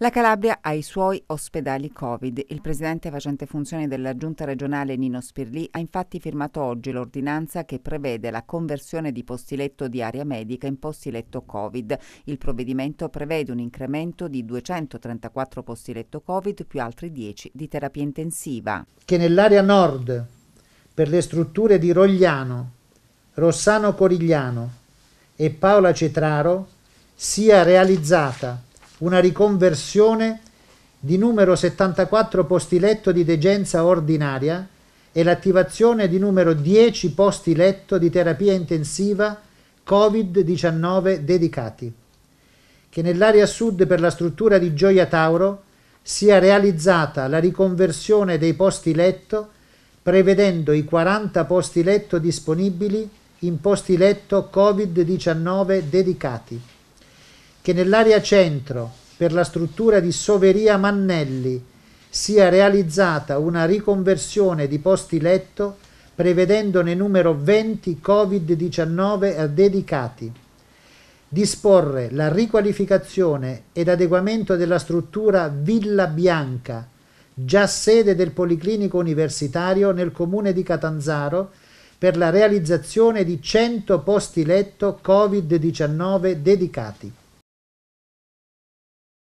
La Calabria ha i suoi ospedali Covid. Il presidente facente funzione della giunta regionale Nino Spirli ha infatti firmato oggi l'ordinanza che prevede la conversione di posti letto di area medica in posti letto Covid. Il provvedimento prevede un incremento di 234 posti letto Covid più altri 10 di terapia intensiva. Che nell'area nord, per le strutture di Rogliano, Rossano Corigliano e Paola Cetraro, sia realizzata una riconversione di numero 74 posti letto di degenza ordinaria e l'attivazione di numero 10 posti letto di terapia intensiva Covid-19 dedicati, che nell'area sud per la struttura di Gioia Tauro sia realizzata la riconversione dei posti letto prevedendo i 40 posti letto disponibili in posti letto Covid-19 dedicati che nell'area centro, per la struttura di Soveria Mannelli, sia realizzata una riconversione di posti letto prevedendone numero 20 Covid-19 dedicati. Disporre la riqualificazione ed adeguamento della struttura Villa Bianca, già sede del Policlinico Universitario nel comune di Catanzaro, per la realizzazione di 100 posti letto Covid-19 dedicati.